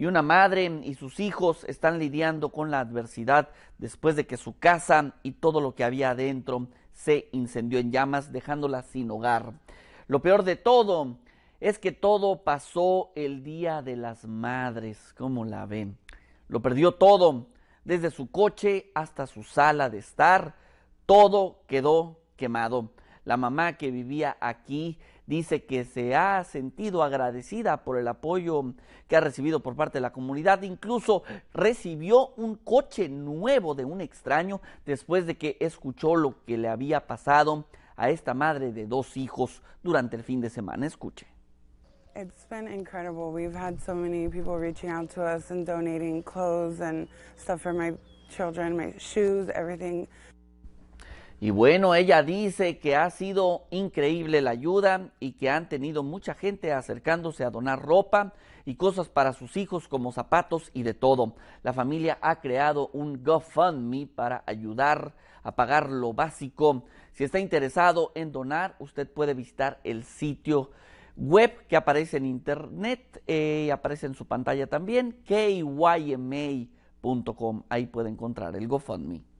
y una madre y sus hijos están lidiando con la adversidad después de que su casa y todo lo que había adentro se incendió en llamas, dejándola sin hogar. Lo peor de todo es que todo pasó el Día de las Madres, como la ven. Lo perdió todo, desde su coche hasta su sala de estar, todo quedó quemado la mamá que vivía aquí, dice que se ha sentido agradecida por el apoyo que ha recibido por parte de la comunidad. Incluso recibió un coche nuevo de un extraño después de que escuchó lo que le había pasado a esta madre de dos hijos durante el fin de semana. Escuche. It's been incredible. We've had so many people reaching out to us and donating clothes and stuff for my children, my everything. Y bueno, ella dice que ha sido increíble la ayuda y que han tenido mucha gente acercándose a donar ropa y cosas para sus hijos como zapatos y de todo. La familia ha creado un GoFundMe para ayudar a pagar lo básico. Si está interesado en donar, usted puede visitar el sitio web que aparece en internet, y eh, aparece en su pantalla también, kyma.com. Ahí puede encontrar el GoFundMe.